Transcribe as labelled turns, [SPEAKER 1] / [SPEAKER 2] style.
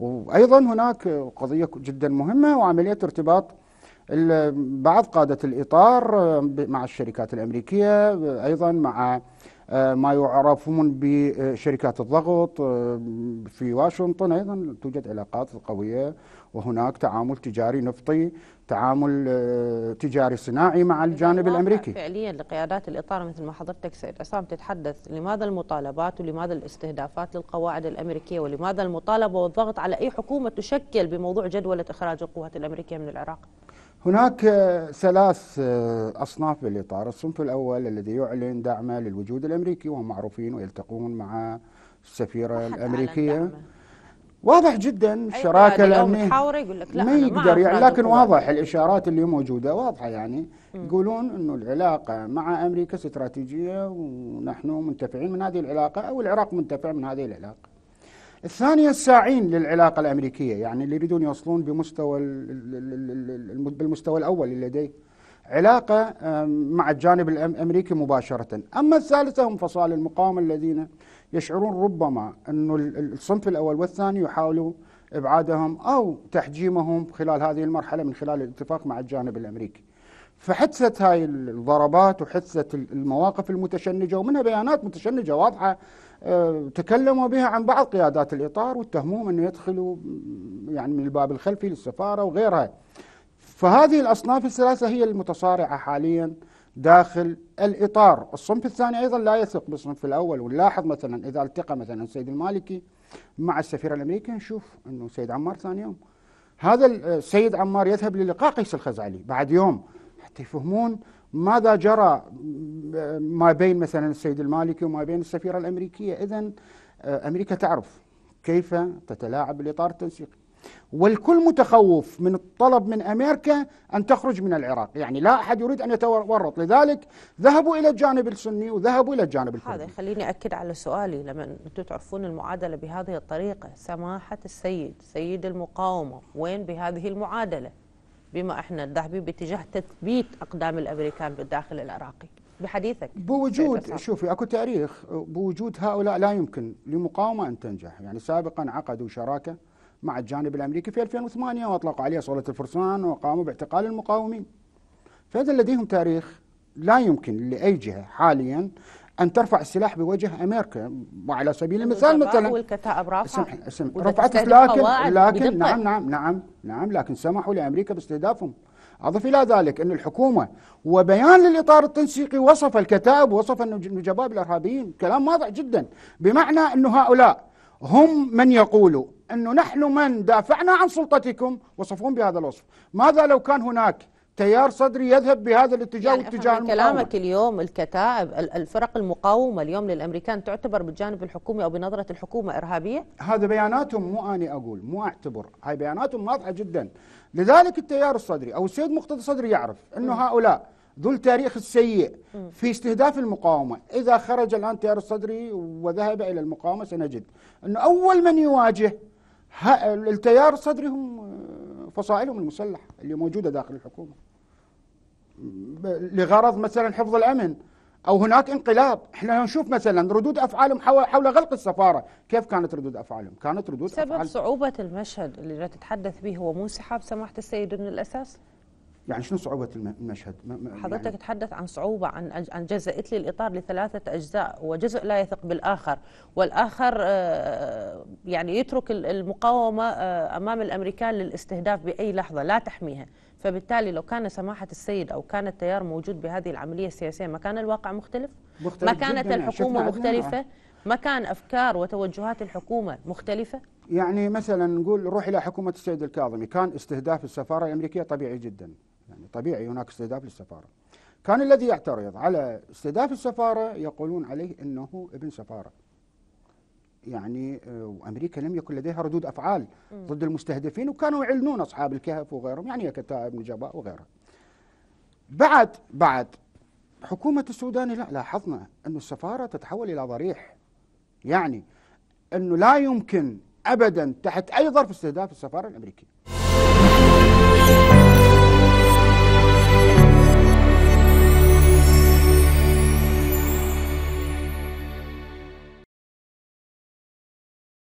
[SPEAKER 1] وأيضا هناك قضية جدا مهمة وعملية ارتباط بعض قادة الإطار مع الشركات الأمريكية أيضا مع آه، ما يعرفون بشركات الضغط آه، في واشنطن ايضا توجد علاقات قويه وهناك تعامل تجاري نفطي تعامل آه، تجاري صناعي مع الجانب الامريكي
[SPEAKER 2] فعليا لقيادات الاطار مثل ما حضرتك سيد عصام تتحدث لماذا المطالبات ولماذا الاستهدافات للقواعد الامريكيه ولماذا المطالبه والضغط على اي حكومه تشكل بموضوع جدوله اخراج القوات الامريكيه من العراق
[SPEAKER 1] هناك ثلاث أصناف بالإطار الصنف الأول الذي يعلن دعمه للوجود الأمريكي وهم معروفين ويلتقون مع السفيرة الأمريكية واضح جدا الشراكه أيوة، الامنيه ما يقدر يعني لكن واضح الاشارات اللي موجوده واضحه يعني يقولون انه العلاقه مع امريكا استراتيجيه ونحن منتفعين من هذه العلاقه او العراق منتفع من هذه العلاقه الثانية الساعين للعلاقة الأمريكية يعني اللي يريدون يوصلون بمستوى بالمستوى الأول اللي لديه علاقة مع الجانب الأمريكي مباشرة أما الثالثة هم فصائل المقاومة الذين يشعرون ربما أن الصنف الأول والثاني يحاولوا إبعادهم أو تحجيمهم خلال هذه المرحلة من خلال الاتفاق مع الجانب الأمريكي فحدثت هاي الضربات وحدثت المواقف المتشنجة ومنها بيانات متشنجة واضحة آه، تكلموا بها عن بعض قيادات الإطار واتهموهم أنه يدخلوا يعني من الباب الخلفي للسفارة وغيرها فهذه الأصناف الثلاثة هي المتصارعة حاليا داخل الإطار الصنف الثاني أيضا لا يثق بالصنف الأول ونلاحظ مثلا إذا التقى مثلا السيد المالكي مع السفير الأمريكي نشوف أنه السيد عمار ثاني يوم هذا السيد عمار يذهب للقاء قيس الخزعلي بعد يوم تفهمون ماذا جرى ما بين مثلا السيد المالكي وما بين السفيرة الأمريكية إذا آه، أمريكا تعرف كيف تتلاعب الإطار التنسيقي والكل متخوف من الطلب من امريكا ان تخرج من العراق، يعني لا احد يريد ان يتورط، لذلك ذهبوا الى الجانب السني وذهبوا الى الجانب الكردي. هذا
[SPEAKER 2] يخليني اكد على سؤالي لما انتم تعرفون المعادله بهذه الطريقه، سماحه السيد، سيد المقاومه، وين بهذه المعادله؟ بما احنا ذاهبين باتجاه تثبيت اقدام الامريكان بالداخل العراقي
[SPEAKER 1] بحديثك بوجود شوفي اكو تاريخ بوجود هؤلاء لا يمكن لمقاومه ان تنجح يعني سابقا عقدوا شراكه مع الجانب الامريكي في 2008 واطلقوا عليه صوله الفرسان وقاموا باعتقال المقاومين فاذا لديهم تاريخ لا يمكن لاي جهه حاليا أن ترفع السلاح بوجه أمريكا وعلى سبيل المثال مثلا
[SPEAKER 2] اسمح اسمح رفعت لكن لكن نعم نعم
[SPEAKER 1] نعم نعم لكن سمحوا لأمريكا باستهدافهم أضف إلى ذلك أن الحكومة وبيان للإطار التنسيقي وصف الكتائب وصف النجباء بالإرهابيين كلام واضح جدا بمعنى أن هؤلاء هم من يقولوا أنه نحن من دافعنا عن سلطتكم وصفهم بهذا الوصف ماذا لو كان هناك تيار
[SPEAKER 2] صدري يذهب بهذا الاتجاه يعني واتجاه المقاومه كلامك اليوم الكتائب الفرق المقاومه اليوم للامريكان تعتبر بالجانب الحكومي او بنظره الحكومه ارهابيه؟ هذا بياناتهم مو اني
[SPEAKER 1] اقول مو اعتبر، هاي بياناتهم واضحه جدا، لذلك التيار الصدري او السيد مقتدى صدري يعرف انه هؤلاء ذو التاريخ السيء في استهداف المقاومه، اذا خرج الان التيار الصدري وذهب الى المقاومه سنجد انه اول من يواجه التيار الصدري هم آه، فصائلهم المسلحه اللي موجوده داخل الحكومه. لغرض مثلا حفظ الامن او هناك انقلاب احنا نشوف مثلا ردود افعالهم حول غلق السفاره كيف كانت ردود افعالهم كانت ردود سبب افعال سبب
[SPEAKER 2] صعوبه المشهد اللي تتحدث به هو مو انسحاب سماحه السيد من الاساس
[SPEAKER 1] يعني شنو صعوبة المشهد؟ يعني حضرتك يعني
[SPEAKER 2] تحدث عن صعوبة عن عن جزأت لي الإطار لثلاثة أجزاء وجزء لا يثق بالآخر والآخر آه، يعني يترك المقاومة آه، أمام الأمريكان للاستهداف بأي لحظة لا تحميها فبالتالي لو كان سماحة السيد أو كان التيار موجود بهذه العملية السياسية ما كان الواقع مختلف؟ مختلف ما كانت الحكومة مختلفة؟ ما كان أفكار وتوجهات الحكومة مختلفة؟
[SPEAKER 1] يعني مثلا نقول روح إلى حكومة السيد الكاظمي كان استهداف السفارة الأمريكية طبيعي جدا طبيعي هناك استهداف للسفارة كان الذي يعترض على استهداف السفارة يقولون عليه أنه ابن سفارة يعني وامريكا آه، لم يكن لديها ردود افعال ضد المستهدفين وكانوا يعلنون اصحاب الكهف وغيرهم يعني كتائب نجباء وغيرها. بعد بعد حكومه السودان لا لاحظنا أن السفاره تتحول الى ضريح يعني انه لا يمكن ابدا تحت اي ظرف استهداف السفاره الامريكيه.